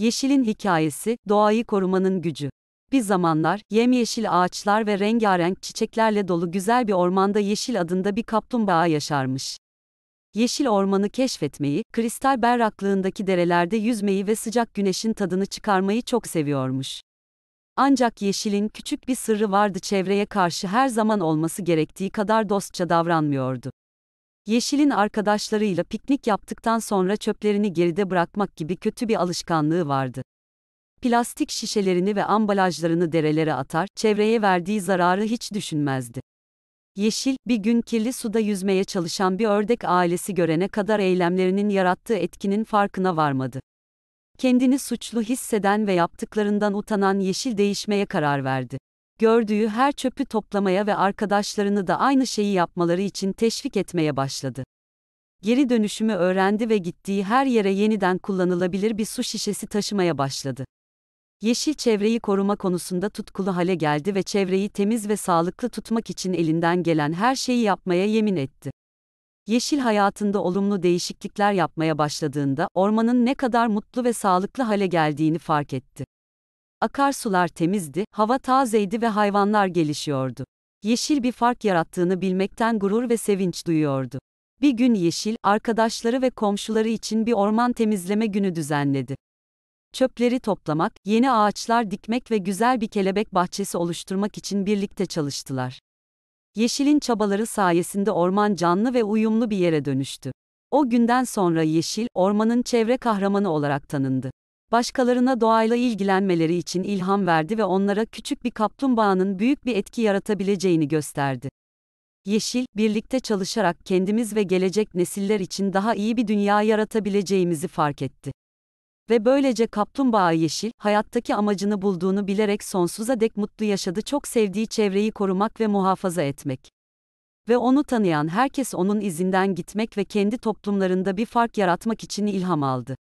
Yeşilin hikayesi, doğayı korumanın gücü. Bir zamanlar, yemyeşil ağaçlar ve rengarenk çiçeklerle dolu güzel bir ormanda Yeşil adında bir kaplumbağa yaşarmış. Yeşil ormanı keşfetmeyi, kristal berraklığındaki derelerde yüzmeyi ve sıcak güneşin tadını çıkarmayı çok seviyormuş. Ancak Yeşil'in küçük bir sırrı vardı çevreye karşı her zaman olması gerektiği kadar dostça davranmıyordu. Yeşil'in arkadaşlarıyla piknik yaptıktan sonra çöplerini geride bırakmak gibi kötü bir alışkanlığı vardı. Plastik şişelerini ve ambalajlarını derelere atar, çevreye verdiği zararı hiç düşünmezdi. Yeşil, bir gün kirli suda yüzmeye çalışan bir ördek ailesi görene kadar eylemlerinin yarattığı etkinin farkına varmadı. Kendini suçlu hisseden ve yaptıklarından utanan Yeşil değişmeye karar verdi gördüğü her çöpü toplamaya ve arkadaşlarını da aynı şeyi yapmaları için teşvik etmeye başladı. Geri dönüşümü öğrendi ve gittiği her yere yeniden kullanılabilir bir su şişesi taşımaya başladı. Yeşil çevreyi koruma konusunda tutkulu hale geldi ve çevreyi temiz ve sağlıklı tutmak için elinden gelen her şeyi yapmaya yemin etti. Yeşil hayatında olumlu değişiklikler yapmaya başladığında ormanın ne kadar mutlu ve sağlıklı hale geldiğini fark etti. Akarsular temizdi, hava tazeydi ve hayvanlar gelişiyordu. Yeşil bir fark yarattığını bilmekten gurur ve sevinç duyuyordu. Bir gün Yeşil, arkadaşları ve komşuları için bir orman temizleme günü düzenledi. Çöpleri toplamak, yeni ağaçlar dikmek ve güzel bir kelebek bahçesi oluşturmak için birlikte çalıştılar. Yeşil'in çabaları sayesinde orman canlı ve uyumlu bir yere dönüştü. O günden sonra Yeşil, ormanın çevre kahramanı olarak tanındı başkalarına doğayla ilgilenmeleri için ilham verdi ve onlara küçük bir kaplumbağanın büyük bir etki yaratabileceğini gösterdi. Yeşil, birlikte çalışarak kendimiz ve gelecek nesiller için daha iyi bir dünya yaratabileceğimizi fark etti. Ve böylece kaplumbağa yeşil, hayattaki amacını bulduğunu bilerek sonsuza dek mutlu yaşadı çok sevdiği çevreyi korumak ve muhafaza etmek. Ve onu tanıyan herkes onun izinden gitmek ve kendi toplumlarında bir fark yaratmak için ilham aldı.